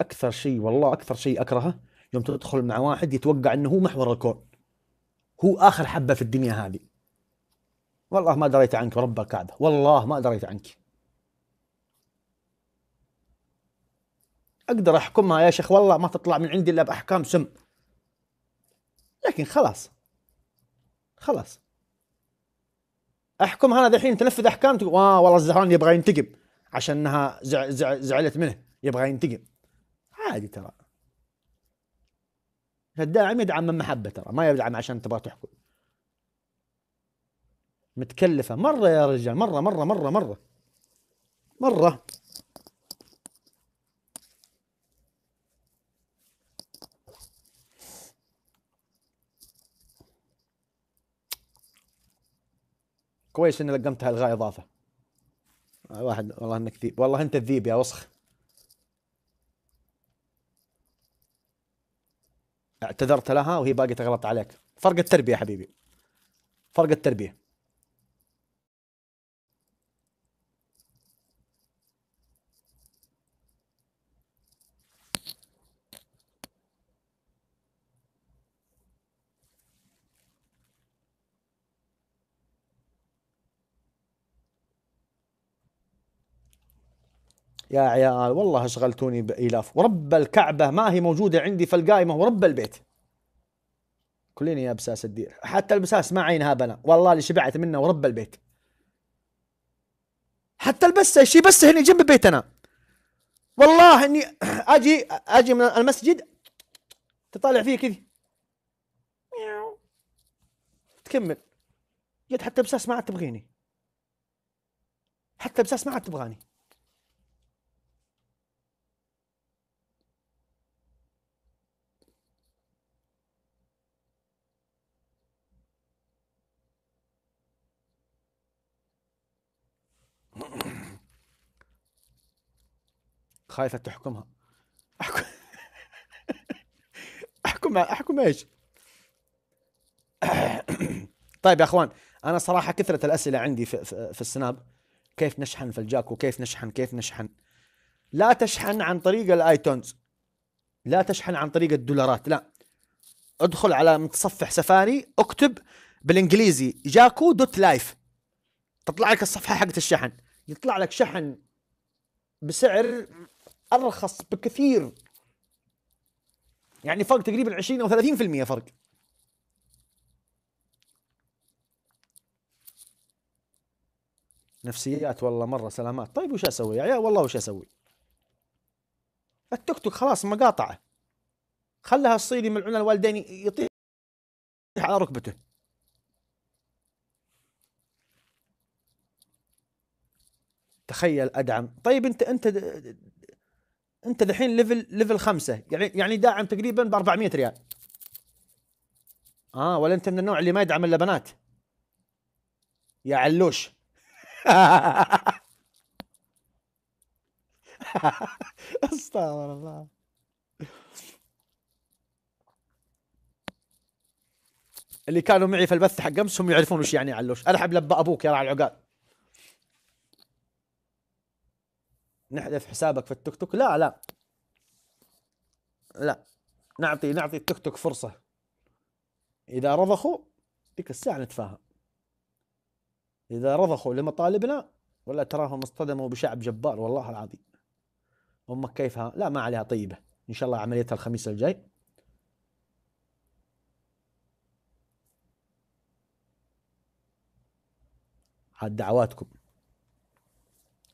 اكثر شيء والله اكثر شيء اكرهه يوم تدخل مع واحد يتوقع انه هو محور الكون هو اخر حبه في الدنيا هذه والله ما دريت عنك ورب الكعبه والله ما دريت عنك اقدر احكمها يا شيخ والله ما تطلع من عندي الا باحكام سم لكن خلاص خلاص احكم انا الحين تنفذ احكام تقول اه والله الزهران يبغى ينتقم عشان انها زعلت منه يبغى ينتقم عادي ترى الداعم يدعم من محبه ترى ما يدعم عشان تبغى تحكم متكلفه مره يا رجال مره مره مره مره مره كويس اني لقمت هالغاء اضافه واحد والله انك ذيب والله انت الذيب يا وسخ اعتذرت لها وهي باقي تغلط عليك فرق التربيه يا حبيبي فرق التربيه يا عيال والله اشغلتوني بالاف ورب الكعبه ما هي موجوده عندي في القائمه ورب البيت كليني يا بساس الدير حتى البساس ما عينها بنا والله اللي شبعت منه ورب البيت حتى البسه شي بسه هنا جنب بيتنا والله اني اجي اجي من المسجد تطالع فيه كذي تكمل جت حتى بساس ما عاد تبغيني حتى بساس ما عاد تبغاني خايفه تحكمها احكم احكم احكم ايش؟ طيب يا اخوان انا صراحه كثره الاسئله عندي في, في, في السناب كيف نشحن في الجاكو كيف نشحن كيف نشحن لا تشحن عن طريق الايتونز لا تشحن عن طريق الدولارات لا ادخل على متصفح سفاري اكتب بالانجليزي جاكو دوت لايف تطلع لك الصفحه حقت الشحن يطلع لك شحن بسعر ارخص بكثير يعني فرق تقريبا 20 او 30% فرق نفسيات والله مره سلامات طيب وش اسوي يا عيال والله وش اسوي التيك توك خلاص مقاطعه خلها الصيني ملعون الوالدين يطيح على ركبته تخيل ادعم طيب انت انت انت الحين ليفل ليفل خمسة يعني يعني داعم تقريبا ب 400 ريال اه ولا انت من النوع اللي ما يدعم الا بنات يا علوش استغفر الله اللي كانوا معي في البث حق امس هم يعرفون وش يعني علوش ارحب لب ابوك يا راعي العقال نحذف حسابك في التيك توك لا لا لا نعطي نعطي التيك توك فرصة إذا رضخوا ديك الساعة نتفاهم إذا رضخوا لمطالبنا ولا تراهم اصطدموا بشعب جبار والله العظيم أمك كيفها لا ما عليها طيبة إن شاء الله عمليتها الخميس الجاي عاد دعواتكم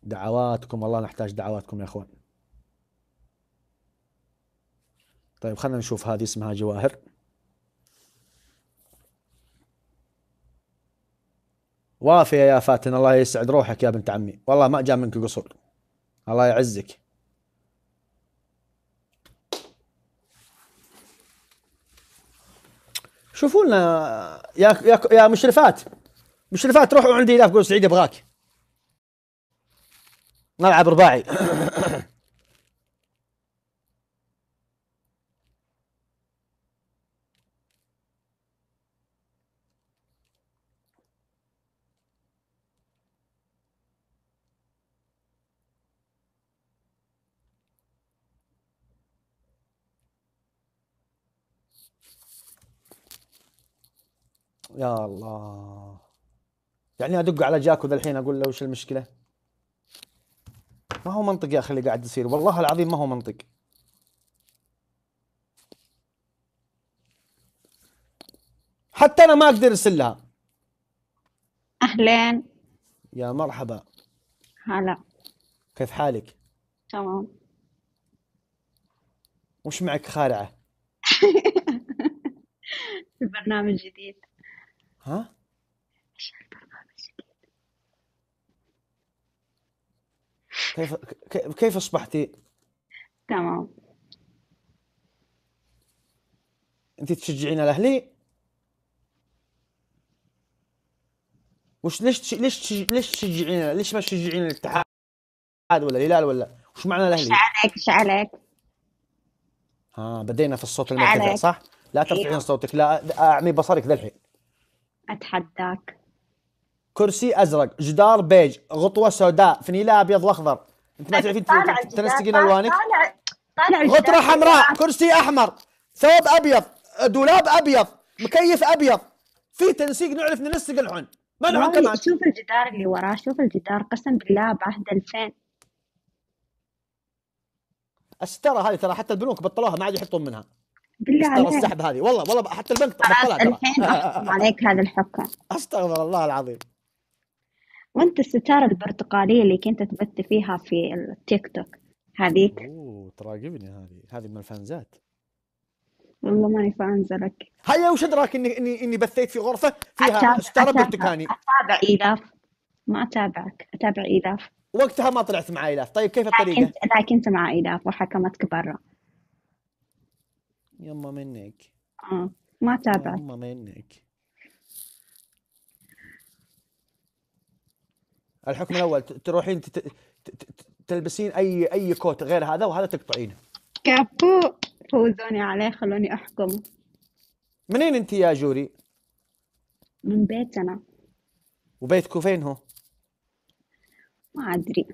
دعواتكم والله نحتاج دعواتكم يا اخوان طيب خلينا نشوف هذه اسمها جواهر وافية يا فاتن الله يسعد روحك يا بنت عمي والله ما جاء منك قصور الله يعزك شوفوا لنا يا يا مشرفات مشرفات روحوا عندي لا في سعيد ابغاك نلعب رباعي يا الله يعني ادق على جاكو ذا الحين اقول له وش المشكله ما هو منطق يا اخي اللي قاعد يصير والله العظيم ما هو منطق حتى انا ما اقدر ارسل لها اهلين يا مرحبا هلا كيف حالك تمام وش معك خارعه البرنامج جديد ها كيف كيف اصبحتي؟ تمام انت تشجعين الاهلي؟ وش ليش تش... ليش تش... ليش تشجعين ليش ما تشجعين الاتحاد ولا الهلال ولا وش معنى الاهلي؟ ايش عليك ايش عليك؟ ها آه، بدينا في الصوت المرتفع صح؟ لا ترفعين صوتك لا اعمي بصرك ذا الحين اتحداك كرسي ازرق جدار بيج غطوه سوداء فنيله ابيض واخضر انت ما تعرفين تنسقين الوانك طالع طالع غطره حمراء كرسي احمر ثوب ابيض دولاب ابيض مكيف ابيض في تنسيق نعرف ننسق الحن ما نعرف كمان شوف الجدار اللي وراه شوف الجدار قسم بالله بعهد 2000 الستاره هذه ترى حتى البنوك بطلوها ما عاد يحطون منها بالله عليك السحب هذه والله والله حتى البنك بطلها ترى عليك هذا الحكم استغفر الله العظيم وانت الستاره البرتقاليه اللي كنت تبث فيها في التيك توك هذيك اوه تراقبني هذه هذه من الفانزات والله ماني فانزه لك هيا وش ادراك اني اني اني بثيت في غرفه فيها ستاره برتقالي اتابع ايلاف ما اتابعك اتابع ايلاف وقتها ما طلعت مع ايلاف طيب كيف الطريقه؟ لا كنت, لا كنت مع ايلاف وحكمتك برا يما منك آه. ما اتابعك يما منك الحكم الاول تروحين تلبسين اي اي كوت غير هذا وهذا تقطعينه كابو فوزوني عليه خلوني احكم منين انت يا جوري؟ من بيتنا وبيتكم فين هو؟ ما ادري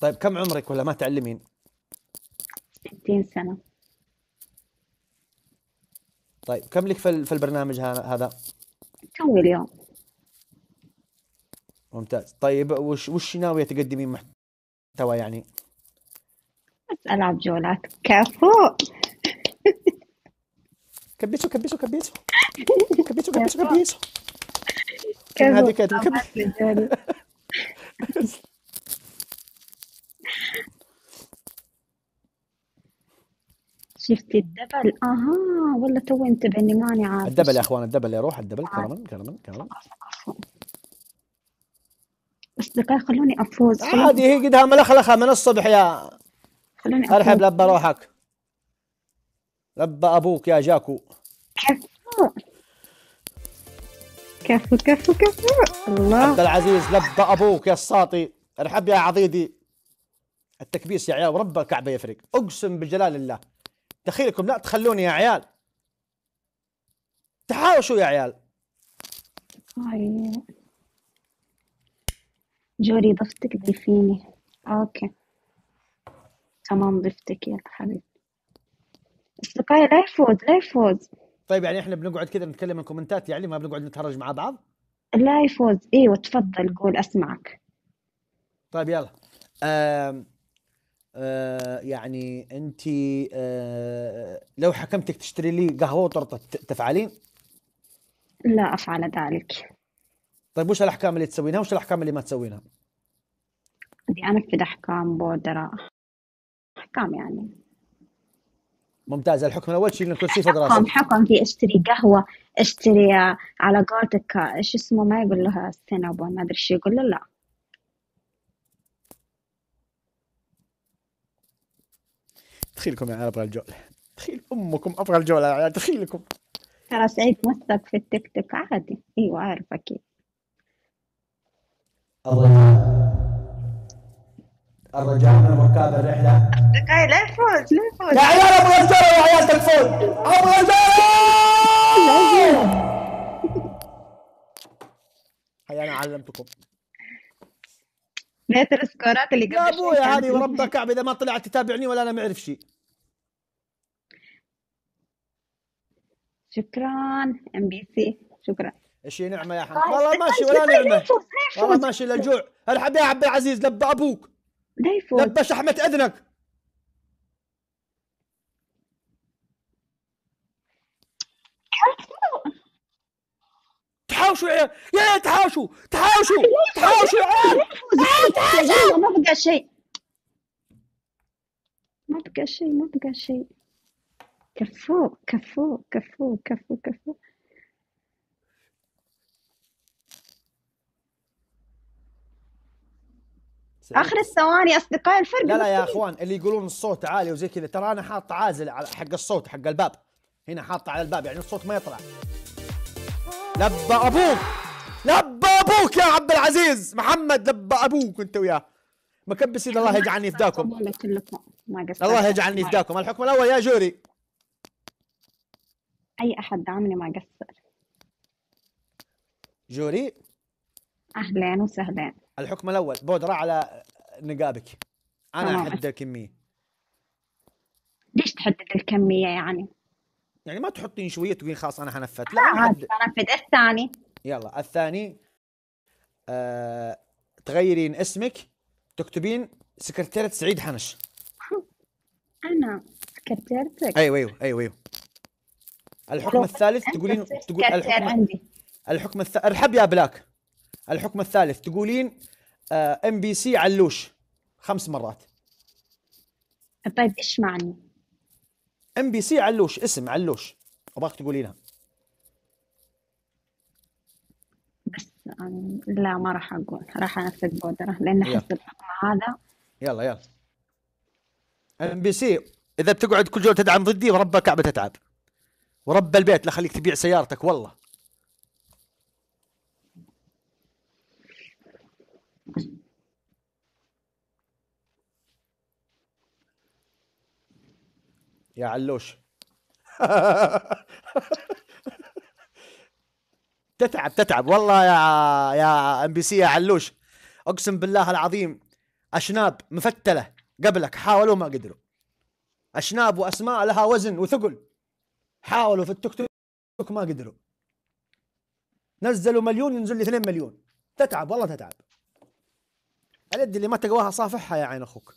طيب كم عمرك ولا ما تعلمين؟ 60 سنة طيب كم لك في البرنامج هذا؟ توي اليوم ممتاز طيب وش وش ناويه تقدمين محتوى يعني؟ بس العب جولات كفو كبيسو كبيسو كبيسو كبيسو كبيسو كبيسو هذه كانت شفتي الدبل اها والله تو انتبه اني ماني عارف الدبل يا اخوان الدبل يا روح الدبل كرما كرما كرما أصدقائي خلوني أفوز خلوني عادي هي قدها ملخلخة من الصبح يا خلوني أفوز أرحب لبى روحك لبى أبوك يا جاكو كفو كفو كفو كفو الله عبد العزيز لبى أبوك يا الساطي أرحب يا عضيدي التكبيس يا عيال ورب الكعبة يفرق أقسم بجلال الله دخيلكم لا تخلوني يا عيال تحاوشوا يا عيال طيب. جوري ضفتك ضيفيني اوكي تمام ضفتك يلا حبيبي اصدقائي لا يفوز لا يفوز طيب يعني احنا بنقعد كذا نتكلم الكومنتات يعني ما بنقعد نتهرج مع بعض لا يفوز ايوه تفضل قول اسمعك طيب يلا آم آه يعني انت آه لو حكمتك تشتري لي قهوه وطرطه تفعلين؟ لا افعل ذلك طيب وش الاحكام اللي تسوينها وش الاحكام اللي ما تسوينها؟ بدي انفذ احكام بودرة احكام يعني ممتاز الحكم الاول شيل الكرسي فوق راسك حكم حكم في اشتري قهوه اشتري آه، على قولتك ايش آه، اسمه ما يقول لها سينابون ما ادري شو يقول له لا دخيلكم يا عيال ابغى الجول دخيل امكم ابغى الجول يا عيال دخيلكم ترى سعيد مسك في التيك توك عادي ايوه عارف اكيد الرجاء الرجاء من ركاب الرحلة دكاي لا يفوز لا يفوز يا عيال ابو غزارة يا عيال تفوز ابو غزارة هيا انا علمتكم نيت السكورات اللي قبل يا ابويا هذه ورب الكعبة اذا ما طلعت تتابعني ولا انا ما اعرف شيء شكرا ام بي سي شكرا هي نعمه يا حمد طيب، والله طيب، ماشي طيب، ولا نعمه والله ماشي للجوع الحب يا عبد العزيز لب ابوك لا يفوت لب شحمه اذنك تحاوشوا يا يا تحاوشوا تحاوشوا تحاوشوا يا عيال ما بقى شيء ما بقى شيء ما بقى شيء كفو كفو كفو كفو كفو اخر الثواني اصدقائي الفرق لا لا يا اخوان اللي يقولون الصوت عالي وزي كذا ترى انا حاط عازل حق الصوت حق الباب هنا حاطه على الباب يعني الصوت ما يطلع لبى ابوك لبى ابوك يا عبد العزيز محمد لبى ابوك انت وياه مكبس ايد الله يجعلني يفداكم الله يجعلني يفداكم الحكم الاول يا جوري اي احد دعمني ما قصر جوري اهلين وسهلين الحكم الاول بودره على نقابك انا احدد الكميه ليش تحدد الكميه يعني؟ يعني ما تحطين شويه تقولين خلاص انا حنفذ لا آه حد... بنفذ الثاني يلا الثاني آه... تغيرين اسمك تكتبين سكرتيرة سعيد حنش انا سكرتيرتك ايوه ايوه ايوه ايوه الحكم الثالث تقولين تقول الحكم عندي الحكم ارحب يا بلاك الحكم الثالث تقولين ام بي سي علوش خمس مرات طيب ايش معني؟ ام بي سي علوش اسم علوش ابغاك تقولينها بس لا ما راح اقول راح انفذ بودره لان احس الحكم هذا يلا يلا ام بي سي اذا بتقعد كل جوله تدعم ضدي ورب كعبه تتعب ورب البيت لا خليك تبيع سيارتك والله يا علوش تتعب تتعب والله يا يا ام بي سي يا علوش اقسم بالله العظيم اشناب مفتله قبلك حاولوا ما قدروا اشناب واسماء لها وزن وثقل حاولوا في التيك توك ما قدروا نزلوا مليون ينزل لي 2 مليون تتعب والله تتعب اليد اللي ما تقواها صافحها يا عين اخوك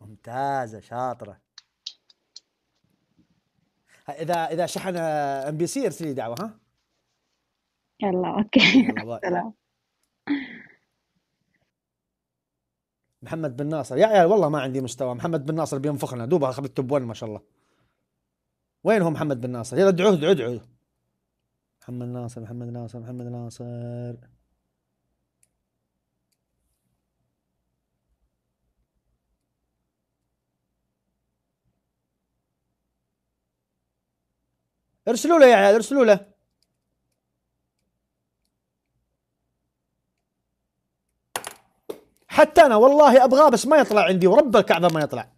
ممتازه شاطره اذا اذا شحن ام بي سي ارسلي دعوه ها يلا اوكي باي. محمد بن ناصر يا عيال والله ما عندي مستوى محمد بن ناصر بينفخنا دوبها اخذ التوب 1 ما شاء الله وين هو محمد بن ناصر يلا ادعوه ادعوه ادعوه محمد ناصر محمد ناصر محمد ناصر ارسلوا له يا عيال ارسلوا له حتى انا والله ابغاه بس ما يطلع عندي ورب الكعبه ما يطلع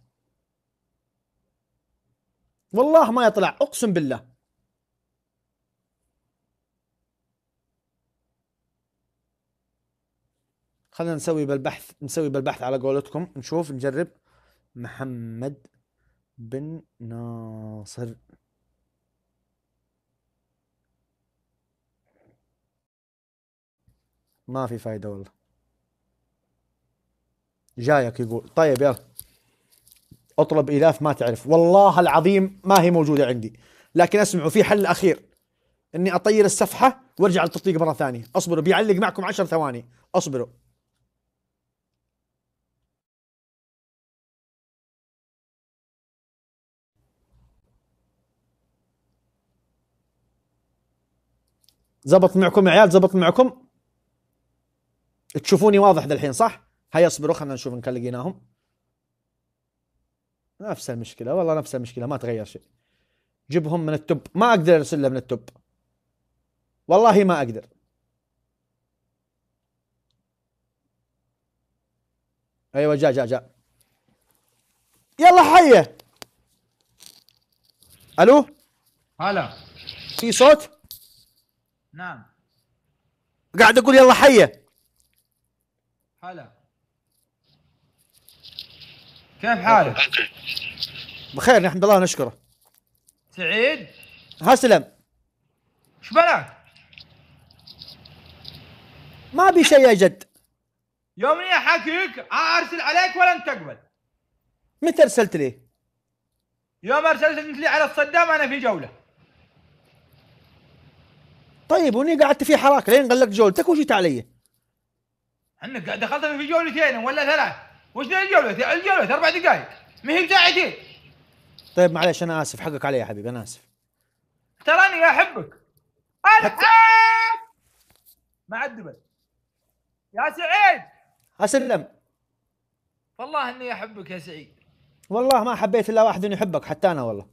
والله ما يطلع اقسم بالله خلينا نسوي بالبحث نسوي بالبحث على قولتكم نشوف نجرب محمد بن ناصر ما في فايدة والله جايك يقول طيب يلا اطلب الاف ما تعرف والله العظيم ما هي موجوده عندي لكن اسمعوا في حل اخير اني اطير الصفحه وارجع للتطبيق مره ثانيه اصبروا بيعلق معكم عشر ثواني اصبروا زبط معكم يا عيال زبط معكم تشوفوني واضح الحين صح هيصبروا خلينا نشوف إن كان لقيناهم نفس المشكلة والله نفس المشكلة ما تغير شيء جبهم من التب ما أقدر أرسل له من التب والله ما أقدر أيوة جاء جاء جاء يلا حيه الو هلا في صوت؟ نعم قاعد اقول يلا حيه هلا كيف حالك؟ بخير نحمد الله ونشكره سعيد؟ هسلم ايش بلاك؟ ما بي شيء يا جد يوم اني احكيك ارسل عليك ولن تقبل متى ارسلت لي؟ يوم ارسلت لي على الصدام انا في جوله طيب وني قعدت في حراك لين قال لك جولتك وجيت علي؟ انك دخلت في جولتين ولا ثلاث وش الجوله الجوله اربع دقائق ما هي بساعتين طيب معلش انا اسف حقك علي يا حبيبي انا اسف تراني احبك انا حت... مع الدبل يا سعيد اسلم والله اني احبك يا سعيد والله ما حبيت الا واحد يحبك حتى انا والله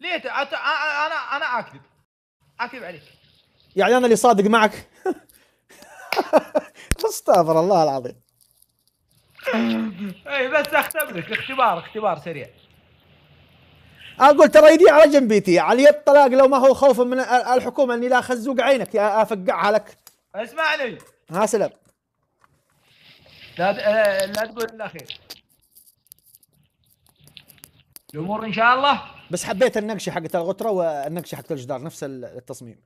ليه أت... انا انا اكذب اكذب عليك يعني انا اللي صادق معك استغفر الله العظيم اي بس اختم لك اختبار اختبار سريع اقول ترى يدي على جنبيتي علي الطلاق لو ما هو خوفا من الحكومه اني لا اخزوق عينك افقعها لك اسمعني ها سلام لا آه، لا تقول الا خير الامور ان شاء الله بس حبيت النقشه حقت الغتره والنقشه حقت الجدار نفس التصميم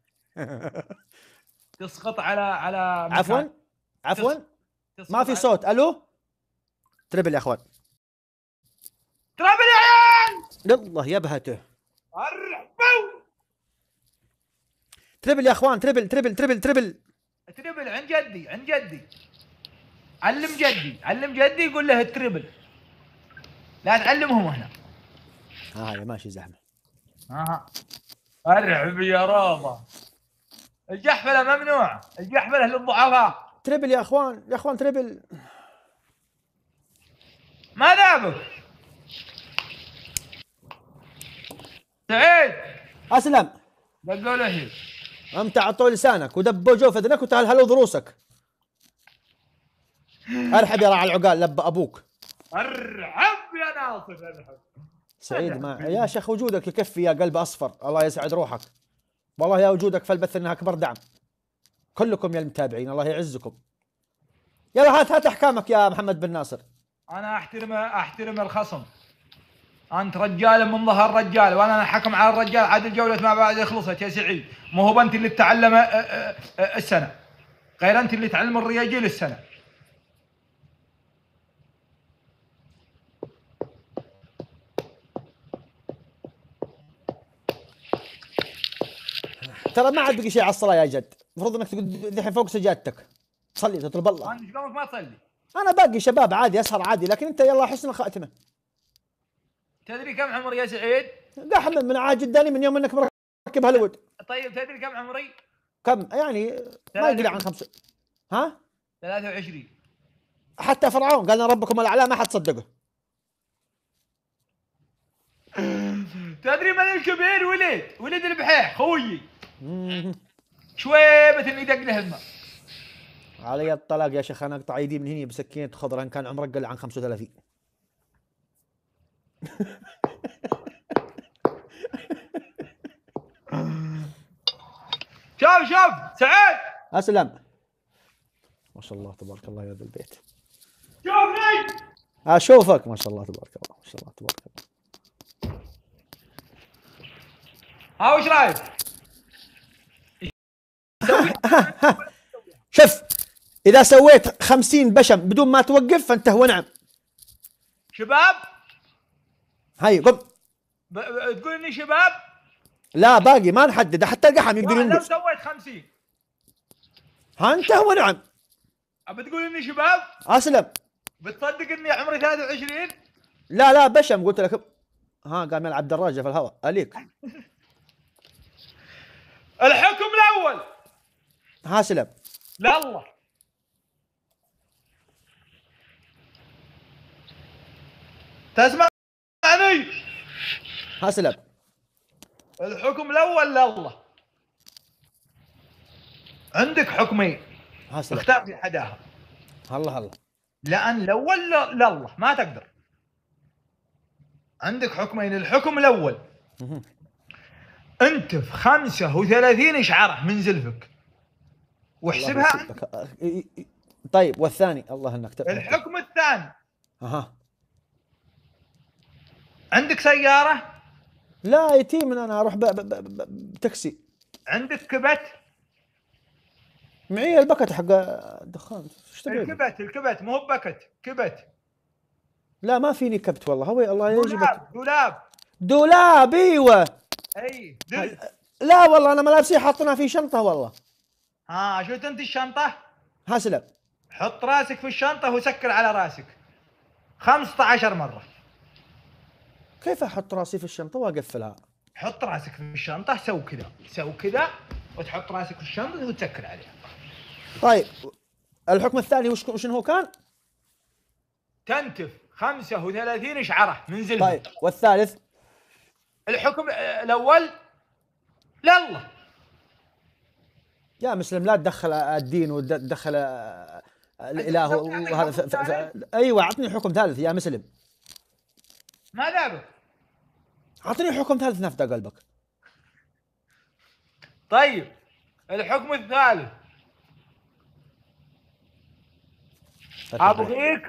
تسقط على على عفوا عفوا ما في صوت الو تربل يا اخوان تربل يا عيال الله يا بهته تربل يا اخوان تربل تربل تربل تربل تربل عند جدي عند جدي علم جدي علم جدي يقول له التربل لا تعلمهم هنا هذا آه ماشي زحمه آه. ارعب يا رابا الجحفله ممنوعه الجحفله للضعفاء تربل يا اخوان يا اخوان تربل ما ذابك سعيد اسلم دقوا له انت عطوا لسانك ودبوا جوف اذنك وتهلهلوا ضروسك ارحب يا راعي العقال لب ابوك ارحب يا ناصر ارحب سعيد ما يا شيخ وجودك يكفي يا قلب اصفر الله يسعد روحك والله يا وجودك في البث انها اكبر دعم كلكم يا المتابعين الله يعزكم يلا هات هات احكامك يا محمد بن ناصر انا احترم احترم الخصم انت رجال من ظهر رجال وانا حكم على الرجال عاد الجوله ما بعد خلصت يا سعيد مو هو انت اللي تعلم أه، أه، أه، السنه غير انت اللي تعلم الرياجيل السنه ترى ما عاد بقي شيء على الصلاه يا جد المفروض انك تقول الحين فوق سجادتك صلي تطلب الله انا ايش ما تصلي انا باقي شباب عادي اسهر عادي لكن انت يلا حسن الخاتمه تدري كم عمري يا سعيد؟ احمد من عاد جداني من يوم انك مركب هوليوود طيب تدري كم عمري؟ كم يعني ما يقلع عن خمسة ها؟ 23 حتى فرعون قال ربكم الاعلى ما حد صدقه تدري من الكبير ولد ولد البحيح خويي شوي مثل يدق له الماء علي الطلاق يا شيخ انا اقطع ايدي من هنا بسكينه خضراء ان كان عمرك قل عن 35 شوف شوف سعيد اسلم ما شاء الله تبارك الله يا ذا البيت شوفني اشوفك ما شاء الله تبارك الله ما شاء الله تبارك الله ها وش رايك؟ شوف إذا سويت خمسين بشم بدون ما توقف فأنت هو نعم شباب هاي قم ب... تقول إني شباب لا باقي ما نحدد حتى القحم يقدر ينقص لو سويت خمسين ها أنت هو نعم بتقول إني شباب أسلم بتصدق إني عمري 23 لا لا بشم قلت لك ها قام يلعب دراجة في الهواء أليك الحكم الأول ها سلم لا الله تسمعني هسلب الحكم الاول لله عندك حكمين هسلب اختار في حداها الله الله لان الاول لله ما تقدر عندك حكمين الحكم الاول انت في 35 شعره من زلفك واحسبها طيب والثاني الله انك الحكم الثاني اها عندك سياره؟ لا يتيم انا اروح بتاكسي عندك كبت؟ معي البكت حق الدخان الكبت الكبت مو بكت كبت لا ما فيني كبت والله هو الله يجيبك دولاب دولاب ايوه اي دل. لا والله انا ملابسي حاطينها في شنطه والله ها شفت انت الشنطه؟ هسلم حط راسك في الشنطه وسكر على راسك 15 مره كيف احط راسي في الشنطه واقفلها؟ حط راسك في الشنطه سو كذا سو كذا وتحط راسك في الشنطه وتسكر عليها طيب الحكم الثاني وش وش هو كان؟ تنتف 35 شعره من زلمه طيب والثالث؟ الحكم الاول لله يا مسلم لا تدخل الدين وتدخل الاله وهذا ايوه اعطني حكم ثالث يا مسلم ما ذابك اعطيني حكم ثالث نفذ قلبك طيب الحكم الثالث ابغيك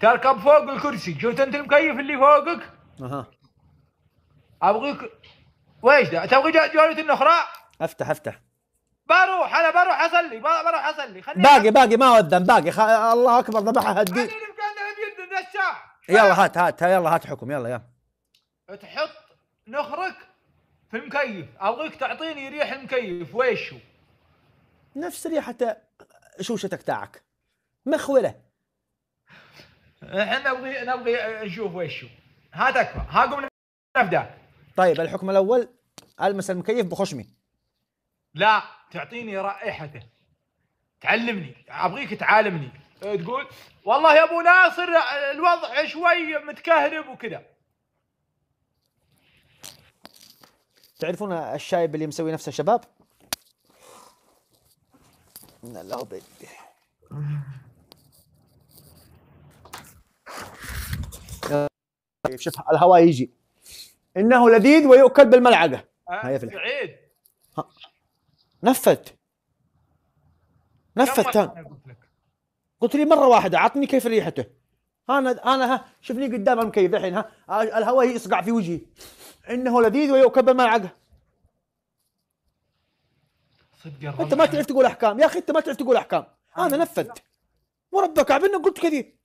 تركب فوق الكرسي شفت انت المكيف اللي فوقك اها ابغيك ويش ده تبغي جولة اخرى افتح افتح بروح انا بروح اصلي بروح اصلي خليني باقي باقي ما اذن باقي خ... الله اكبر ذبحها هدي يلا هات هات يلا هات حكم يلا يلا تحط نخرك في المكيف ابغيك تعطيني ريح المكيف ويشو نفس ريحة شوشتك تاعك مخولة احنا نبغي نبغي نشوف ويشو ها تكفى ها قمنا نبدا طيب الحكم الاول المس المكيف بخشمي لا تعطيني رائحته تعلمني ابغيك تعالمني تقول والله يا ابو ناصر الوضع شوي متكهرب وكذا تعرفون الشايب اللي مسوي نفسه شباب لا بيبي شوف الهواء يجي انه لذيذ ويؤكل بالملعقه هيا آه، في العيد نفذ نفذ تان. قلت لي مره واحده عطني كيف ريحته انا انا ها شوفني قدام المكيف الحين ها الهواء يصقع في وجهي انه لذيذ ويكبر ملعقه صدق انت ما تعرف تقول احكام يا اخي انت ما تعرف تقول احكام انا نفذت وربك انك قلت كذي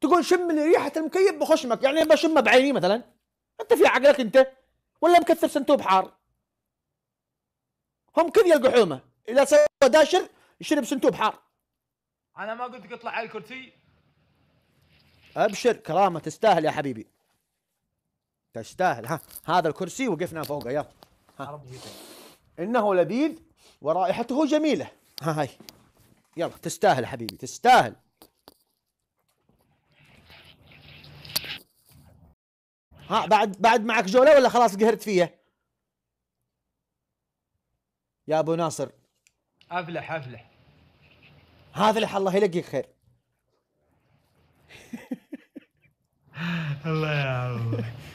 تقول شم لي ريحه المكيف بخشمك يعني بشمه بعيني مثلا انت في عقلك انت ولا مكثر سنتوب حار هم كذي القحومه اذا سوى داشر يشرب سنتوب حار انا ما قلت لك اطلع على الكرسي ابشر كرامه تستاهل يا حبيبي تستاهل ها هذا الكرسي وقفنا فوقه يلا ها. انه لذيذ ورائحته جميله ها هاي يلا تستاهل حبيبي تستاهل ها بعد بعد معك جوله ولا خلاص قهرت فيها يا ابو ناصر افلح افلح افلح الله يلقيك خير الله يا الله